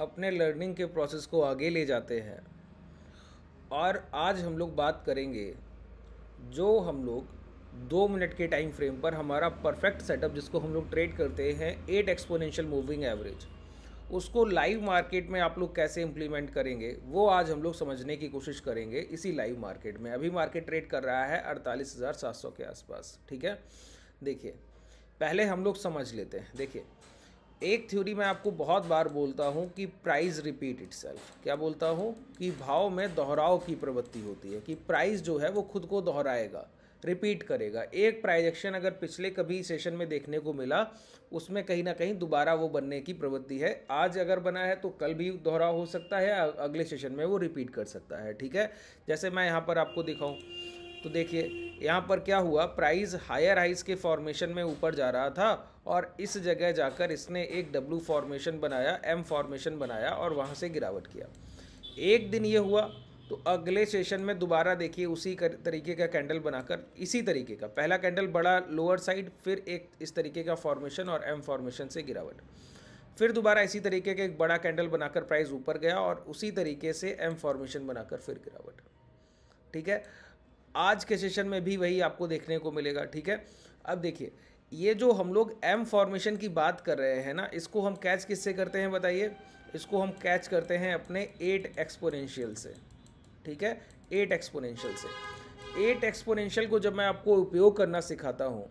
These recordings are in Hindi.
अपने लर्निंग के प्रोसेस को आगे ले जाते हैं और आज हम लोग बात करेंगे जो हम लोग दो मिनट के टाइम फ्रेम पर हमारा परफेक्ट सेटअप जिसको हम लोग ट्रेड करते हैं एट एक्सपोनेंशियल मूविंग एवरेज उसको लाइव मार्केट में आप लोग कैसे इम्प्लीमेंट करेंगे वो आज हम लोग समझने की कोशिश करेंगे इसी लाइव मार्केट में अभी मार्केट ट्रेड कर रहा है अड़तालीस हज़ार सात सौ के आसपास ठीक है देखिए पहले हम लोग समझ लेते हैं देखिए एक थ्योरी मैं आपको बहुत बार बोलता हूँ कि प्राइस रिपीट इट क्या बोलता हूँ कि भाव में दोहराव की प्रवृत्ति होती है कि प्राइस जो है वो खुद को दोहराएगा रिपीट करेगा एक प्राइजेक्शन अगर पिछले कभी सेशन में देखने को मिला उसमें कहीं ना कहीं दोबारा वो बनने की प्रवृत्ति है आज अगर बना है तो कल भी दोहराव हो सकता है अगले सेशन में वो रिपीट कर सकता है ठीक है जैसे मैं यहाँ पर आपको दिखाऊँ तो देखिए यहाँ पर क्या हुआ प्राइस हायर हाइस के फॉर्मेशन में ऊपर जा रहा था और इस जगह जाकर इसने एक डब्लू फॉर्मेशन बनाया एम फॉर्मेशन बनाया और वहाँ से गिरावट किया एक दिन ये हुआ तो अगले सेशन में दोबारा देखिए उसी तरीके का कैंडल बनाकर इसी तरीके का पहला कैंडल बड़ा लोअर साइड फिर एक इस तरीके का फॉर्मेशन और एम फॉर्मेशन से गिरावट फिर दोबारा इसी तरीके का एक बड़ा कैंडल बनाकर प्राइस ऊपर गया और उसी तरीके से एम फॉर्मेशन बनाकर फिर गिरावट ठीक है आज के सेशन में भी वही आपको देखने को मिलेगा ठीक है अब देखिए ये जो हम लोग एम फॉर्मेशन की बात कर रहे हैं ना इसको हम कैच किससे करते हैं बताइए इसको हम कैच करते हैं अपने एट एक्सपोनेंशियल से ठीक है एट एक्सपोनेंशियल से एट एक्सपोनेंशियल को जब मैं आपको उपयोग करना सिखाता हूँ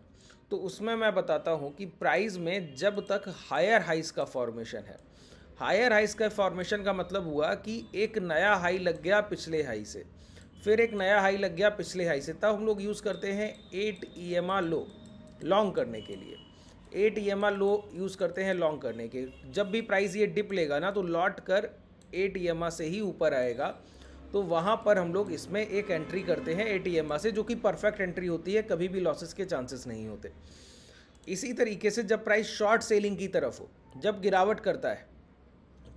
तो उसमें मैं बताता हूँ कि प्राइस में जब तक हायर हाइस का फॉर्मेशन है हायर हाइस का फॉर्मेशन का मतलब हुआ कि एक नया हाई लग गया पिछले हाई से फिर एक नया हाई लग गया पिछले हाई से तब हम लोग यूज़ करते हैं eight E M R low long करने के लिए eight E M R low use करते हैं लॉन्ग करने के जब भी प्राइस ये डिप लेगा ना तो लौट कर एट ई एम आर से ही ऊपर आएगा तो वहाँ पर हम लोग इसमें एक एंट्री करते हैं ए टी e से जो कि परफेक्ट एंट्री होती है कभी भी लॉसेस के चांसेस नहीं होते इसी तरीके से जब प्राइस शॉर्ट सेलिंग की तरफ हो जब गिरावट करता है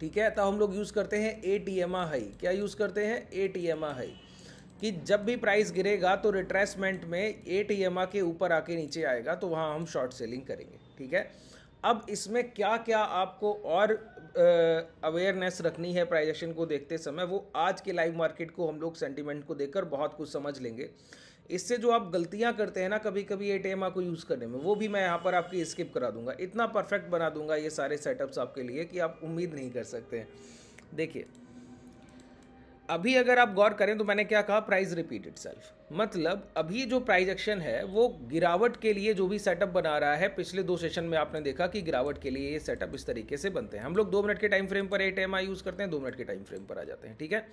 ठीक है तो हम लोग यूज़ करते हैं ए टी हाई क्या यूज़ करते हैं ए टी हाई कि जब भी प्राइस गिरेगा तो रिट्रेसमेंट में एट ई के ऊपर आके नीचे आएगा तो वहाँ हम शॉर्ट सेलिंग करेंगे ठीक है अब इसमें क्या क्या आपको और अवेयरनेस रखनी है प्राइजेशन को देखते समय वो आज के लाइव मार्केट को हम लोग सेंटिमेंट को देखकर बहुत कुछ समझ लेंगे इससे जो आप गलतियां करते हैं ना कभी कभी ए टी को यूज़ करने में वो भी मैं यहाँ पर आपकी स्किप करा दूंगा इतना परफेक्ट बना दूंगा ये सारे सेटअप्स आपके लिए कि आप उम्मीद नहीं कर सकते हैं देखिए अभी अगर आप गौर करें तो मैंने क्या कहा प्राइस रिपीट इट मतलब अभी जो प्राइस एक्शन है वो गिरावट के लिए जो भी सेटअप बना रहा है पिछले दो सेशन में आपने देखा कि गिरावट के लिए ये सेटअप इस तरीके से बनते हैं हम लोग दो मिनट के टाइम फ्रेम पर ए टी यूज़ करते हैं दो मिनट के टाइम फ्रेम पर आ जाते हैं ठीक है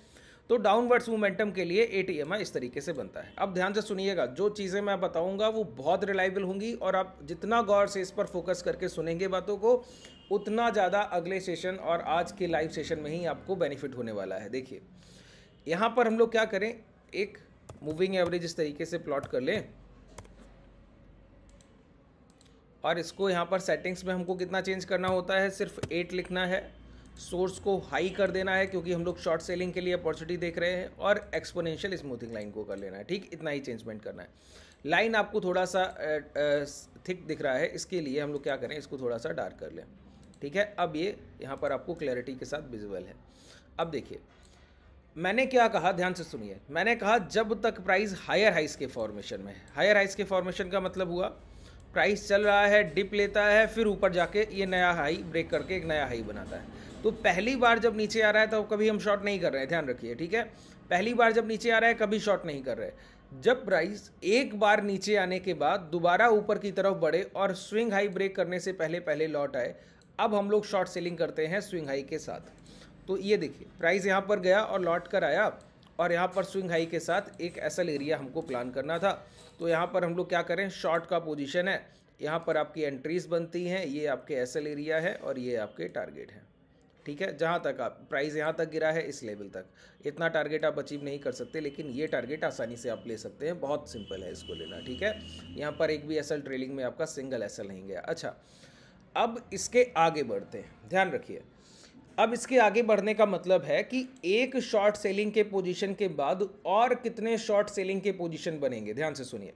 तो डाउनवर्ड्स मोमेंटम के लिए ए टी इस तरीके से बनता है अब ध्यान से सुनिएगा जो चीज़ें मैं बताऊँगा वो बहुत रिलायबल होंगी और आप जितना गौर से इस पर फोकस करके सुनेंगे बातों को उतना ज़्यादा अगले सेशन और आज के लाइव सेशन में ही आपको बेनिफिट होने वाला है देखिए यहाँ पर हम लोग क्या करें एक मूविंग एवरेज इस तरीके से प्लॉट कर लें और इसको यहाँ पर सेटिंग्स में हमको कितना चेंज करना होता है सिर्फ एट लिखना है सोर्स को हाई कर देना है क्योंकि हम लोग शॉर्ट सेलिंग के लिए अपॉर्चुनिटी देख रहे हैं और एक्सपोनेंशियल स्मूथिंग लाइन को कर लेना है ठीक इतना ही चेंजमेंट करना है लाइन आपको थोड़ा सा थिक दिख रहा है इसके लिए हम लोग क्या करें इसको थोड़ा सा डार्क कर लें ठीक है अब ये यहाँ पर आपको क्लैरिटी के साथ विजुअल है अब देखिए मैंने क्या कहा ध्यान से सुनिए मैंने कहा जब तक प्राइस हायर हाइस के फॉर्मेशन में हायर हाइस के फॉर्मेशन का मतलब हुआ प्राइस चल रहा है डिप लेता है फिर ऊपर जाके ये नया हाई ब्रेक करके एक नया हाई बनाता है तो पहली बार जब नीचे आ रहा है तो कभी हम शॉर्ट नहीं कर रहे हैं ध्यान रखिए ठीक है पहली बार जब नीचे आ रहा है कभी शॉर्ट नहीं कर रहे जब प्राइस एक बार नीचे आने के बाद दोबारा ऊपर की तरफ बढ़े और स्विंग हाई ब्रेक करने से पहले पहले लौट आए अब हम लोग शॉर्ट सेलिंग करते हैं स्विंग हाई के साथ तो ये देखिए प्राइस यहाँ पर गया और लौट कर आया और यहाँ पर स्विंग हाई के साथ एक एसल एरिया हमको प्लान करना था तो यहाँ पर हम लोग क्या करें शॉर्ट का पोजीशन है यहाँ पर आपकी एंट्रीज बनती हैं ये आपके एसल एरिया है और ये आपके टारगेट हैं ठीक है जहाँ तक आप प्राइस यहाँ तक गिरा है इस लेवल तक इतना टारगेट आप अचीव नहीं कर सकते लेकिन ये टारगेट आसानी से आप ले सकते हैं बहुत सिंपल है इसको लेना ठीक है यहाँ पर एक भी एसल ट्रेलिंग में आपका सिंगल एसल नहीं गया अच्छा अब इसके आगे बढ़ते हैं ध्यान रखिए है। अब इसके आगे बढ़ने का मतलब है कि एक शॉर्ट सेलिंग के पोजीशन के बाद और कितने शॉर्ट सेलिंग के पोजीशन बनेंगे ध्यान से सुनिए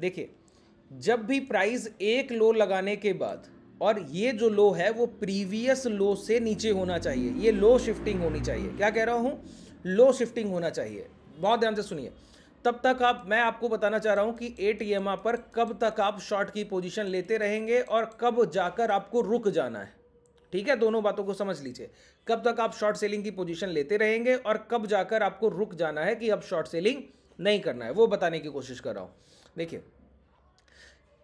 देखिए जब भी प्राइस एक लो लगाने के बाद और ये जो लो है वो प्रीवियस लो से नीचे होना चाहिए ये लो शिफ्टिंग होनी चाहिए क्या कह रहा हूँ लो शिफ्टिंग होना चाहिए बहुत ध्यान से सुनिए तब तक आप मैं आपको बताना चाह रहा हूँ कि ए पर कब तक आप शॉर्ट की पोजिशन लेते रहेंगे और कब जाकर आपको रुक जाना है ठीक है दोनों बातों को समझ लीजिए कब तक आप शॉर्ट सेलिंग की पोजीशन लेते रहेंगे और कब जाकर आपको रुक जाना है कि अब शॉर्ट सेलिंग नहीं करना है वो बताने की कोशिश कर रहा हूं देखिए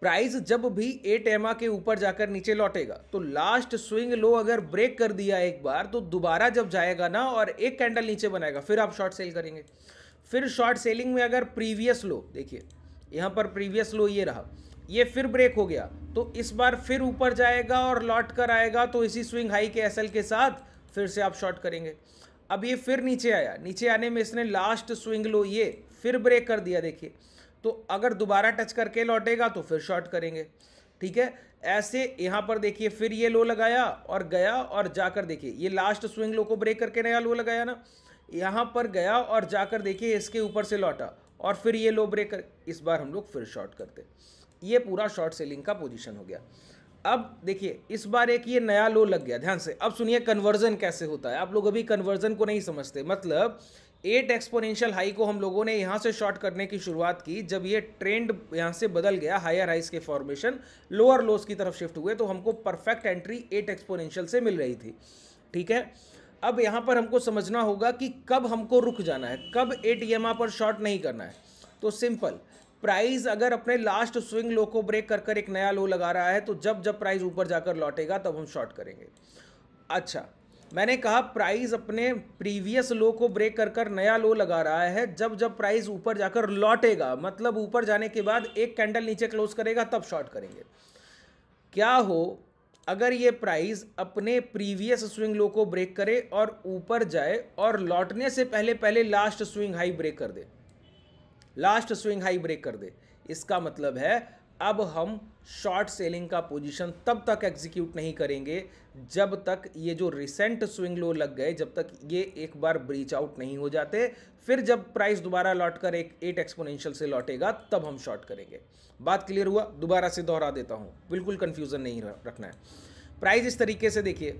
प्राइस जब भी एट एमा के ऊपर जाकर नीचे लौटेगा तो लास्ट स्विंग लो अगर ब्रेक कर दिया एक बार तो दोबारा जब जाएगा ना और एक कैंडल नीचे बनाएगा फिर आप शॉर्ट सेल करेंगे फिर शॉर्ट सेलिंग में अगर प्रीवियस लो देखिए यहां पर प्रीवियस लो ये रहा ये फिर ब्रेक हो गया तो इस बार फिर ऊपर जाएगा और लौट कर आएगा तो इसी स्विंग हाई के एसएल के साथ फिर से आप शॉर्ट करेंगे अब ये फिर नीचे आया नीचे आने में इसने लास्ट स्विंग लो ये फिर ब्रेक कर दिया देखिए तो अगर दोबारा टच करके लौटेगा तो फिर शॉर्ट करेंगे ठीक है ऐसे यहाँ पर देखिए फिर ये लो लगाया और गया और जाकर देखिए ये लास्ट स्विंग लो को ब्रेक करके नया लो लगाया ना यहाँ पर गया और जाकर देखिए इसके ऊपर से लौटा और फिर ये लो ब्रेक कर इस बार हम लोग फिर शॉर्ट करते ये पूरा शॉर्ट सेलिंग का पोजीशन हो गया अब देखिए इस बार एक ये नया लो लग गया ध्यान से अब सुनिए कन्वर्जन कैसे होता है आप लोग अभी कन्वर्जन को नहीं समझते मतलब एट एक्सपोनेंशियल हाई को हम लोगों ने यहाँ से शॉर्ट करने की शुरुआत की जब ये ट्रेंड यहाँ से बदल गया हायर हाइस के फॉर्मेशन लोअर लोस की तरफ शिफ्ट हुए तो हमको परफेक्ट एंट्री एट एक्सपोनेंशियल से मिल रही थी ठीक है अब यहाँ पर हमको समझना होगा कि कब हमको रुक जाना है कब ए पर शॉर्ट नहीं करना है तो सिंपल प्राइस अगर अपने लास्ट स्विंग लो को ब्रेक कर कर एक नया लो लगा रहा है तो जब जब प्राइस ऊपर जाकर लौटेगा तब हम शॉर्ट करेंगे अच्छा मैंने कहा प्राइस अपने प्रीवियस लो को ब्रेक कर कर नया लो लगा रहा है जब जब प्राइस ऊपर जाकर लौटेगा मतलब ऊपर जाने के बाद एक कैंडल नीचे क्लोज करेगा तब शॉर्ट करेंगे क्या हो अगर ये प्राइस अपने प्रीवियस स्विंग लो को ब्रेक करे और ऊपर जाए और लौटने से पहले पहले लास्ट स्विंग हाई ब्रेक कर दे लास्ट स्विंग हाई ब्रेक कर दे इसका मतलब है अब हम शॉर्ट सेलिंग का पोजीशन तब तक एग्जीक्यूट नहीं करेंगे जब तक ये जो रिसेंट स्विंग लो लग गए जब तक ये एक बार ब्रीच आउट नहीं हो जाते फिर जब प्राइस दोबारा लौट कर एक एट एक्सपोनेंशियल से लौटेगा तब हम शॉर्ट करेंगे बात क्लियर हुआ दोबारा से दोहरा देता हूँ बिल्कुल कन्फ्यूज़न नहीं रखना है प्राइज इस तरीके से देखिए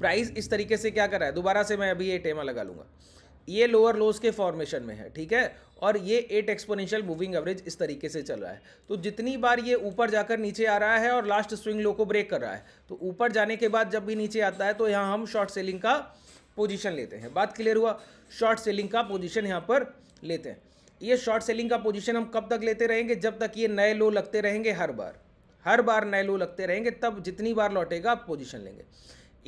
प्राइज इस तरीके से क्या कर रहा है दोबारा से मैं अभी ये टेमा लगा लूँगा ये लोअर लोज के फॉर्मेशन में है ठीक है और ये एट एक्सपोनेंशियल मूविंग एवरेज इस तरीके से चल रहा है तो जितनी बार ये ऊपर जाकर नीचे आ रहा है और लास्ट स्विंग लो को ब्रेक कर रहा है तो ऊपर जाने के बाद जब भी नीचे आता है तो यहाँ हम शॉर्ट सेलिंग का पोजीशन लेते हैं बात क्लियर हुआ शॉर्ट सेलिंग का पोजिशन यहाँ पर लेते हैं ये शॉर्ट सेलिंग का पोजिशन हम कब तक लेते रहेंगे जब तक ये नए लो लगते रहेंगे हर बार हर बार नए लो लगते रहेंगे तब जितनी बार लौटेगा आप पोजिशन लेंगे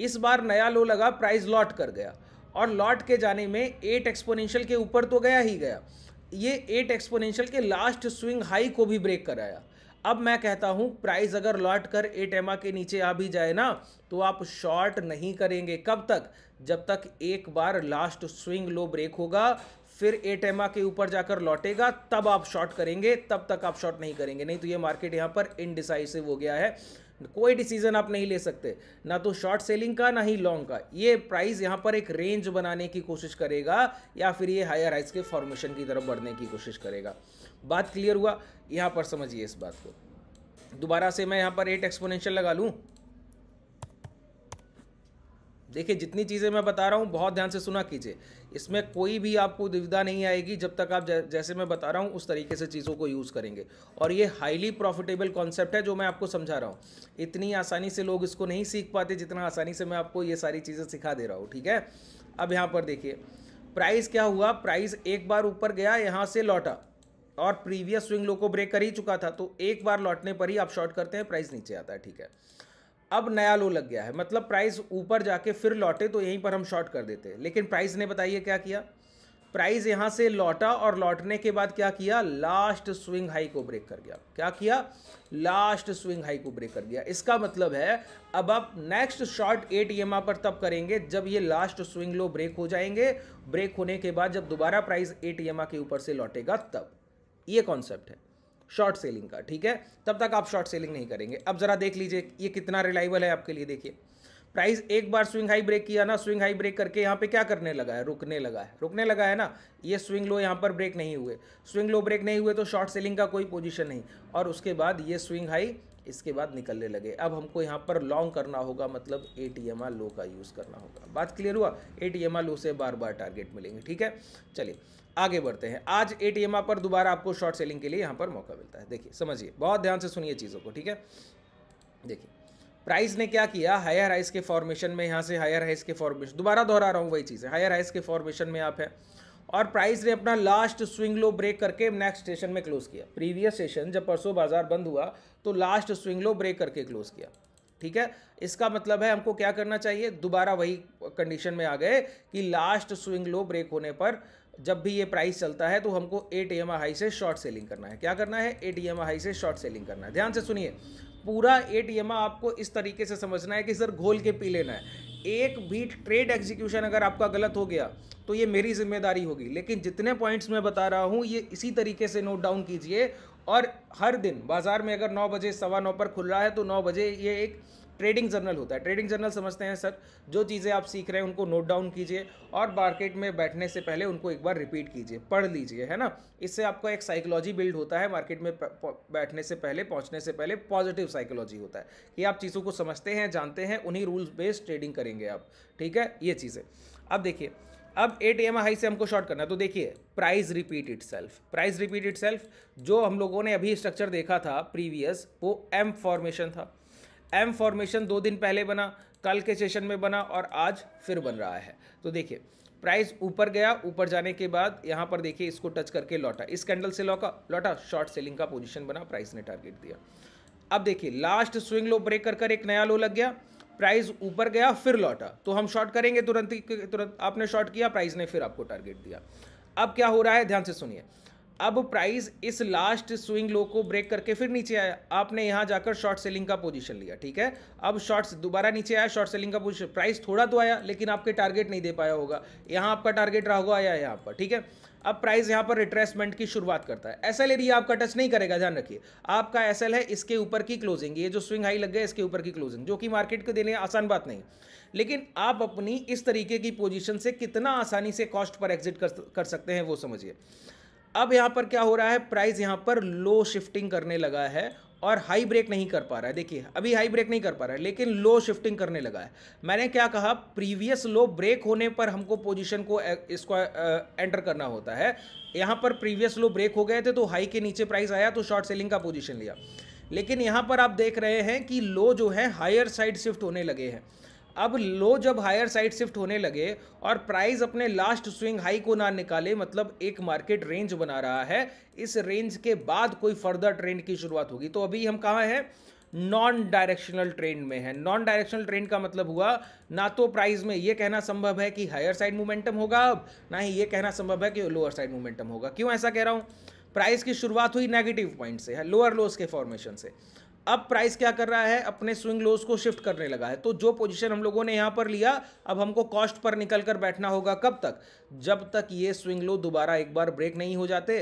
इस बार नया लो लगा प्राइस लॉट कर गया और लॉट के जाने में एट एक्सपोनेंशियल के ऊपर तो गया ही गया ये एट एक्सपोनेंशियल के लास्ट स्विंग हाई को भी ब्रेक कराया अब मैं कहता हूं प्राइस अगर लौट कर एट एम के नीचे आ भी जाए ना तो आप शॉर्ट नहीं करेंगे कब तक जब तक एक बार लास्ट स्विंग लो ब्रेक होगा फिर एट एम के ऊपर जाकर लौटेगा तब आप शॉर्ट करेंगे तब तक आप शॉर्ट नहीं करेंगे नहीं तो ये मार्केट यहां पर इनडिसाइसिव हो गया है कोई डिसीजन आप नहीं ले सकते ना तो शॉर्ट सेलिंग का ना ही लॉन्ग का ये प्राइस यहाँ पर एक रेंज बनाने की कोशिश करेगा या फिर ये हायर हाइस के फॉर्मेशन की तरफ बढ़ने की कोशिश करेगा बात क्लियर हुआ यहाँ पर समझिए इस बात को दोबारा से मैं यहाँ पर एट एक्सपोनेंशियल लगा लूँ देखिए जितनी चीज़ें मैं बता रहा हूँ बहुत ध्यान से सुना कीजिए इसमें कोई भी आपको दुविधा नहीं आएगी जब तक आप जैसे मैं बता रहा हूँ उस तरीके से चीज़ों को यूज़ करेंगे और ये हाईली प्रॉफिटेबल कॉन्सेप्ट है जो मैं आपको समझा रहा हूँ इतनी आसानी से लोग इसको नहीं सीख पाते जितना आसानी से मैं आपको ये सारी चीज़ें सिखा दे रहा हूँ ठीक है अब यहाँ पर देखिए प्राइस क्या हुआ प्राइस एक बार ऊपर गया यहाँ से लौटा और प्रीवियस स्विंग लो को ब्रेक कर ही चुका था तो एक बार लौटने पर ही आप शॉर्ट करते हैं प्राइस नीचे आता है ठीक है अब नया लो लग गया है मतलब प्राइस ऊपर जाके फिर लौटे तो यहीं पर हम शॉर्ट कर देते लेकिन प्राइस ने बताइए क्या किया प्राइस यहां से लौटा और लौटने के बाद क्या किया लास्ट स्विंग हाई को ब्रेक कर गया क्या किया लास्ट स्विंग हाई को ब्रेक कर गया इसका मतलब है अब आप नेक्स्ट शॉर्ट एट ई पर तब करेंगे जब ये लास्ट स्विंग लो ब्रेक हो जाएंगे ब्रेक होने के बाद जब दोबारा प्राइस एट ई के ऊपर से लौटेगा तब ये कॉन्सेप्ट है शॉर्ट सेलिंग का ठीक है तब तक आप शॉर्ट सेलिंग नहीं करेंगे अब ज़रा देख लीजिए ये कितना रिलायबल है आपके लिए देखिए प्राइस एक बार स्विंग हाई ब्रेक किया ना स्विंग हाई ब्रेक करके यहाँ पे क्या करने लगा है रुकने लगा है रुकने लगा है ना ये स्विंग लो यहाँ पर ब्रेक नहीं हुए स्विंग लो ब्रेक नहीं हुए तो शॉर्ट सेलिंग का कोई पोजीशन नहीं और उसके बाद ये स्विंग हाई इसके बाद निकलने लगे अब हमको यहाँ पर लॉन्ग करना होगा मतलब eight M R low का यूज़ करना होगा बात क्लियर हुआ eight M R low से बार बार टारगेट मिलेंगे ठीक है चलिए आगे बढ़ते हैं आज ए टी पर दोबारा आपको शॉर्ट सेलिंग के लिए यहाँ पर मौका मिलता है देखिए समझिए बहुत ध्यान से सुनिए चीज़ों को ठीक है देखिए प्राइस ने क्या किया हायर हाइस के फॉर्मेशन में यहाँ से हायर हाइस के फॉर्मेशन दोबारा दोहरा रहा हूँ वही चीज़ है हायर हाइस के फॉर्मेशन में आप है और प्राइस ने अपना लास्ट स्विंग लो ब्रेक करके नेक्स्ट स्टेशन में क्लोज किया प्रीवियस स्टेशन जब परसों बाजार बंद हुआ तो लास्ट स्विंग लो ब्रेक करके क्लोज किया ठीक है इसका मतलब है हमको क्या करना चाहिए दोबारा वही कंडीशन में आ गए कि लास्ट स्विंग लो ब्रेक होने पर जब भी ये प्राइस चलता है तो हमको ए टी एम हाई से शॉर्ट सेलिंग करना है क्या करना है ए टी एम हाई से शॉर्ट सेलिंग करना है ध्यान से सुनिए पूरा टी एम आपको इस तरीके से समझना है कि सर घोल के पी लेना है एक भी ट्रेड एग्जीक्यूशन अगर आपका गलत हो गया तो ये मेरी जिम्मेदारी होगी लेकिन जितने पॉइंट्स मैं बता रहा हूँ ये इसी तरीके से नोट डाउन कीजिए और हर दिन बाज़ार में अगर नौ बजे सवा नौ पर खुल रहा है तो नौ बजे ये एक ट्रेडिंग जर्नल होता है ट्रेडिंग जर्नल समझते हैं सर जो चीज़ें आप सीख रहे हैं उनको नोट डाउन कीजिए और मार्केट में बैठने से पहले उनको एक बार रिपीट कीजिए पढ़ लीजिए है ना इससे आपका एक साइकोलॉजी बिल्ड होता है मार्केट में बैठने से पहले पहुंचने से पहले पॉजिटिव साइकोलॉजी होता है कि आप चीज़ों को समझते हैं जानते हैं उन्हीं रूल्स बेस्ड ट्रेडिंग करेंगे आप ठीक है ये चीज़ें अब देखिए अब ए टी एम हाई से हमको शॉर्ट करना है तो देखिए price repeat itself price repeat itself जो हम लोगों ने अभी स्ट्रक्चर देखा था प्रीवियस वो एम फॉर्मेशन था एम फॉर्मेशन दो दिन पहले बना कल के सेशन में बना और आज फिर बन रहा है तो देखिए प्राइस ऊपर गया ऊपर जाने के बाद यहाँ पर देखिए इसको टच करके लौटा इस कैंडल से लौटा लौटा शॉर्ट सेलिंग का पोजीशन बना प्राइस ने टारगेट दिया अब देखिए लास्ट स्विंग लो ब्रेक कर कर एक नया लो लग गया प्राइस ऊपर गया फिर लौटा तो हम शॉर्ट करेंगे तुरंत तुरंत आपने शॉर्ट किया प्राइस ने फिर आपको टारगेट दिया अब क्या हो रहा है ध्यान से सुनिए अब प्राइस इस लास्ट स्विंग लो को ब्रेक करके फिर नीचे आया आपने यहां जाकर शॉर्ट सेलिंग का पोजीशन लिया ठीक है अब शॉर्ट्स दोबारा नीचे आया शॉर्ट सेलिंग का पोजीशन प्राइस थोड़ा तो आया लेकिन आपके टारगेट नहीं दे पाया होगा यहां आपका टारगेट रहा हुआ आया यहाँ पर ठीक है अब प्राइस यहां पर रिट्रेसमेंट की शुरुआत करता है एस एल एरिया आपका टच नहीं करेगा ध्यान रखिए आपका एस है इसके ऊपर की क्लोजिंग ये जो स्विंग हाई लग गया इसके ऊपर की क्लोजिंग जो कि मार्केट को देने आसान बात नहीं लेकिन आप अपनी इस तरीके की पोजिशन से कितना आसानी से कॉस्ट पर एग्जिट कर, कर सकते हैं वो समझिए अब यहाँ पर क्या हो रहा है प्राइस यहाँ पर लो शिफ्टिंग करने लगा है और हाई ब्रेक नहीं कर पा रहा है देखिए अभी हाई ब्रेक नहीं कर पा रहा है लेकिन लो शिफ्टिंग करने लगा है मैंने क्या कहा प्रीवियस लो ब्रेक होने पर हमको पोजीशन को इसको एंटर करना होता है यहाँ पर प्रीवियस लो ब्रेक हो गए थे तो हाई के नीचे प्राइस आया तो शॉर्ट सेलिंग का पोजिशन लिया लेकिन यहाँ पर आप देख रहे हैं कि लो जो है हायर साइड शिफ्ट होने लगे हैं अब लो जब हायर साइड शिफ्ट होने लगे और प्राइस अपने लास्ट स्विंग हाई को ना निकाले मतलब एक मार्केट रेंज बना रहा है इस रेंज के बाद कोई फर्दर ट्रेंड की शुरुआत होगी तो अभी हम कहाँ हैं नॉन डायरेक्शनल ट्रेंड में है नॉन डायरेक्शनल ट्रेंड का मतलब हुआ ना तो प्राइस में ये कहना संभव है कि हायर साइड मोमेंटम होगा अब ना ही ये कहना संभव है कि लोअर साइड मोमेंटम होगा क्यों ऐसा कह रहा हूँ प्राइस की शुरुआत हुई नेगेटिव पॉइंट से है लोअर लोस के फॉर्मेशन से अब प्राइस क्या कर रहा है अपने स्विंग लोस को शिफ्ट करने लगा है तो जो पोजीशन हम लोगों ने यहां पर लिया अब हमको कॉस्ट पर निकल कर बैठना होगा कब तक जब तक ये स्विंग लो दोबारा एक बार ब्रेक नहीं हो जाते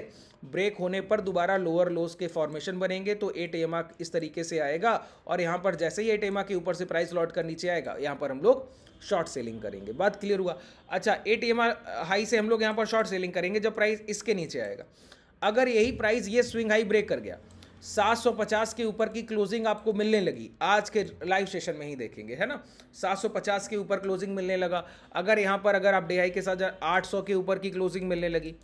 ब्रेक होने पर दोबारा लोअर लोस के फॉर्मेशन बनेंगे तो एट एम इस तरीके से आएगा और यहाँ पर जैसे ही एट के ऊपर से प्राइस लौट कर नीचे आएगा यहाँ पर हम लोग शॉर्ट सेलिंग करेंगे बात क्लियर हुआ अच्छा टी एम हाई से हम लोग यहाँ पर शॉर्ट सेलिंग करेंगे जब प्राइस इसके नीचे आएगा अगर यही प्राइस ये स्विंग हाई ब्रेक कर गया 750 के ऊपर की क्लोजिंग आपको मिलने लगी आज के लाइव सेशन में ही देखेंगे है ना 750 के ऊपर क्लोजिंग मिलने लगा अगर यहाँ पर अगर आप डी के साथ 800 के ऊपर की क्लोजिंग मिलने लगी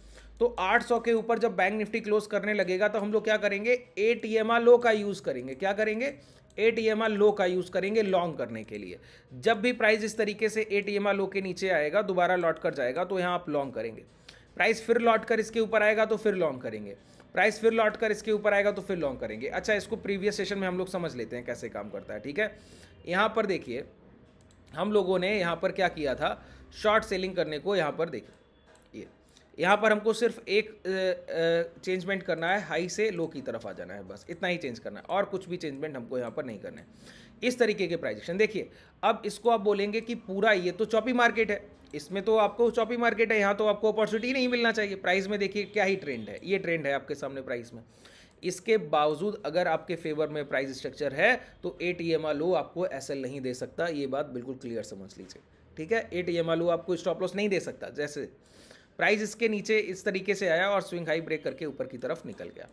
तो 800 के ऊपर जब बैंक निफ्टी क्लोज करने लगेगा तो हम लोग क्या करेंगे एट ई लो का यूज़ करेंगे क्या करेंगे एम आर लो का यूज़ करेंगे लॉन्ग करने के लिए जब भी प्राइस इस तरीके से एम आर लो के नीचे आएगा दोबारा लौट कर जाएगा तो यहाँ आप लॉन्ग करेंगे प्राइस फिर लौट कर इसके ऊपर आएगा तो फिर लॉन्ग करेंगे प्राइस फिर लौट कर इसके ऊपर आएगा तो फिर लॉन्ग करेंगे अच्छा इसको प्रीवियस सेशन में हम लोग समझ लेते हैं कैसे काम करता है ठीक है यहाँ पर देखिए हम लोगों ने यहाँ पर क्या किया था शॉर्ट सेलिंग करने को यहाँ पर देखिए ये यहाँ पर हमको सिर्फ एक चेंजमेंट करना है हाई से लो की तरफ आ जाना है बस इतना ही चेंज करना है और कुछ भी चेंजमेंट हमको यहाँ पर नहीं करना है इस तरीके के प्राइजेक्शन देखिए अब इसको आप बोलेंगे कि पूरा ये तो चौपी मार्केट है इसमें तो आपको चौपी मार्केट है यहाँ तो आपको अपॉर्चुनिटी नहीं मिलना चाहिए प्राइस में देखिए क्या ही ट्रेंड है ये ट्रेंड है आपके सामने प्राइस में इसके बावजूद अगर आपके फेवर में प्राइस स्ट्रक्चर है तो ए टी एम लो आपको एस एल नहीं दे सकता ये बात बिल्कुल क्लियर समझ लीजिए ठीक है ए टी एम लो आपको स्टॉप लॉस नहीं दे सकता जैसे प्राइस इसके नीचे इस तरीके से आया और स्विंग हाई ब्रेक करके ऊपर की तरफ निकल गया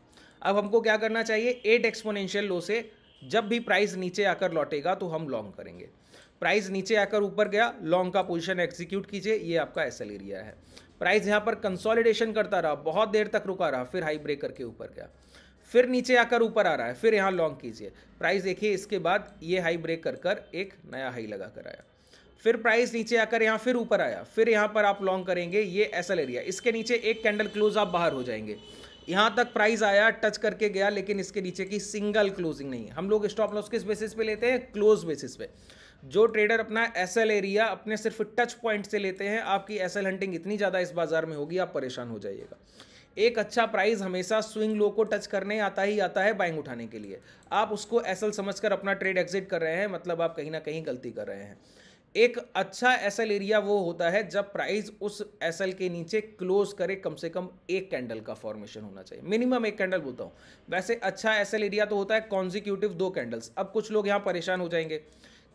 अब हमको क्या करना चाहिए एट एक्सपोनेंशियल लो से जब भी प्राइस नीचे आकर लौटेगा तो हम लॉन्ग करेंगे प्राइस नीचे आकर ऊपर गया लॉन्ग का पोजीशन एक्जीक्यूट कीजिए ये आपका एस एरिया है प्राइस यहाँ पर कंसोलिडेशन करता रहा बहुत देर तक रुका रहा फिर हाई ब्रेक करके ऊपर गया फिर नीचे आकर ऊपर आ रहा है फिर यहाँ लॉन्ग कीजिए प्राइस देखिए इसके बाद ये हाई ब्रेक कर कर एक नया हाई लगा कर आया फिर प्राइस नीचे आकर यहाँ फिर ऊपर आया फिर यहाँ पर आप लॉन्ग करेंगे ये एस एरिया इसके नीचे एक कैंडल क्लोज आप बाहर हो जाएंगे यहाँ तक प्राइस आया टच करके गया लेकिन इसके नीचे की सिंगल क्लोजिंग नहीं हम लोग स्टॉप लॉस किस बेसिस पे लेते हैं क्लोज बेसिस पे जो ट्रेडर अपना एसएल एरिया अपने सिर्फ टच पॉइंट से लेते हैं आपकी एसएल हंटिंग इतनी ज़्यादा इस बाज़ार में होगी आप परेशान हो जाइएगा एक अच्छा प्राइस हमेशा स्विंग लो को टच करने आता ही आता है बाइंग उठाने के लिए आप उसको एसएल समझकर अपना ट्रेड एग्जिट कर रहे हैं मतलब आप कहीं ना कहीं गलती कर रहे हैं एक अच्छा एसल एरिया वो होता है जब प्राइस उस एसल के नीचे क्लोज करे कम से कम एक कैंडल का फॉर्मेशन होना चाहिए मिनिमम एक कैंडल बोलता हूँ वैसे अच्छा एसल एरिया तो होता है कॉन्जिक्यूटिव दो कैंडल्स अब कुछ लोग यहाँ परेशान हो जाएंगे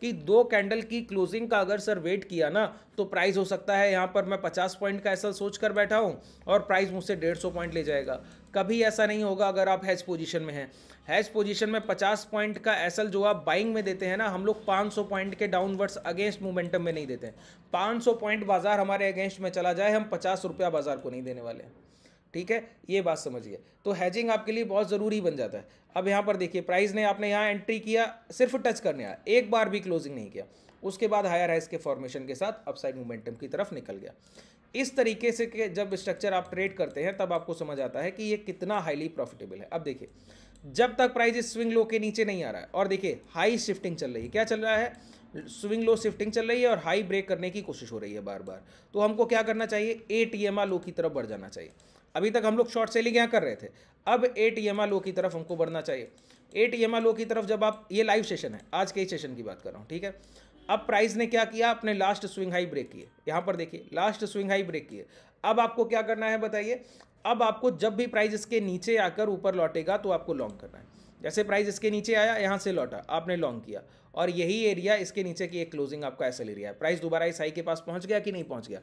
कि दो कैंडल की क्लोजिंग का अगर सर वेट किया ना तो प्राइस हो सकता है यहाँ पर मैं पचास पॉइंट का ऐसा सोच कर बैठा हूँ और प्राइस मुझसे डेढ़ सौ पॉइंट ले जाएगा कभी ऐसा नहीं होगा अगर आप हैज पोजीशन में हैं हैज पोजीशन में 50 पॉइंट का एसल जो आप बाइंग में देते हैं ना हम लोग 500 पॉइंट के डाउनवर्ड्स अगेंस्ट मोमेंटम में नहीं देते हैं 500 पॉइंट बाजार हमारे अगेंस्ट में चला जाए हम पचास रुपया बाजार को नहीं देने वाले हैं ठीक है ये बात समझिए तो हैजिंग आपके लिए बहुत ज़रूरी बन जाता है अब यहाँ पर देखिए प्राइस ने आपने यहाँ एंट्री किया सिर्फ टच करने आया एक बार भी क्लोजिंग नहीं किया उसके बाद हायर हाइस के फॉर्मेशन के साथ अपसाइड मोमेंटम की तरफ निकल गया इस तरीके से के जब स्ट्रक्चर आप ट्रेड करते हैं तब आपको समझ आता है कि ये कितना हाईली प्रॉफिटेबल है अब देखिए जब तक प्राइस इस स्विंग लो के नीचे नहीं आ रहा है और देखिए हाई शिफ्टिंग चल रही है क्या चल रहा है स्विंग लो शिफ्टिंग चल रही है और हाई ब्रेक करने की कोशिश हो रही है बार बार तो हमको क्या करना चाहिए ए टी लो की तरफ बढ़ जाना चाहिए अभी तक हम लोग शॉर्ट सेलिंग यहाँ कर रहे थे अब एट ई आलो की तरफ हमको बढ़ना चाहिए एट ई आलो की तरफ जब आप ये लाइव सेशन है आज के ही सेशन की बात कर रहा हूँ ठीक है अब प्राइस ने क्या किया अपने लास्ट स्विंग हाई ब्रेक किए यहाँ पर देखिए लास्ट स्विंग हाई ब्रेक किए अब आपको क्या करना है बताइए अब आपको जब भी प्राइस इसके नीचे आकर ऊपर लौटेगा तो आपको लॉन्ग करना है जैसे प्राइस इसके नीचे आया यहाँ से लौटा आपने लॉन्ग किया और यही एरिया इसके नीचे की एक क्लोजिंग आपका एसल एरिया है प्राइस दोबारा इस हाई के पास पहुँच गया कि नहीं पहुँच गया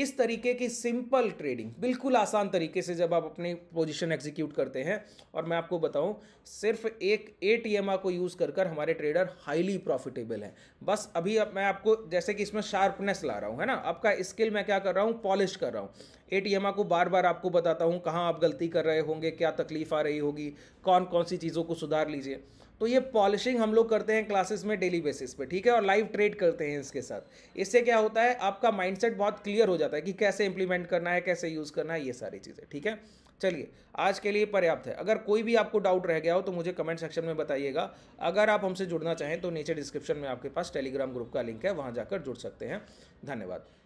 इस तरीके की सिंपल ट्रेडिंग बिल्कुल आसान तरीके से जब आप अपनी पोजीशन एग्जीक्यूट करते हैं और मैं आपको बताऊं सिर्फ एक ए टी एम को यूज़ कर कर हमारे ट्रेडर हाईली प्रॉफिटेबल हैं बस अभी अब मैं आपको जैसे कि इसमें शार्पनेस ला रहा हूं है ना आपका स्किल मैं क्या कर रहा हूं पॉलिश कर रहा हूं ए टी एम को बार बार आपको बताता हूँ कहाँ आप गलती कर रहे होंगे क्या तकलीफ आ रही होगी कौन कौन सी चीज़ों को सुधार लीजिए तो ये पॉलिशिंग हम लोग करते हैं क्लासेस में डेली बेसिस पे ठीक है और लाइव ट्रेड करते हैं इसके साथ इससे क्या होता है आपका माइंडसेट बहुत क्लियर हो जाता है कि कैसे इंप्लीमेंट करना है कैसे यूज़ करना है ये सारी चीज़ें ठीक है चलिए आज के लिए पर्याप्त है अगर कोई भी आपको डाउट रह गया हो तो मुझे कमेंट सेक्शन में बताइएगा अगर आप हमसे जुड़ना चाहें तो नीचे डिस्क्रिप्शन में आपके पास टेलीग्राम ग्रुप का लिंक है वहाँ जाकर जुड़ सकते हैं धन्यवाद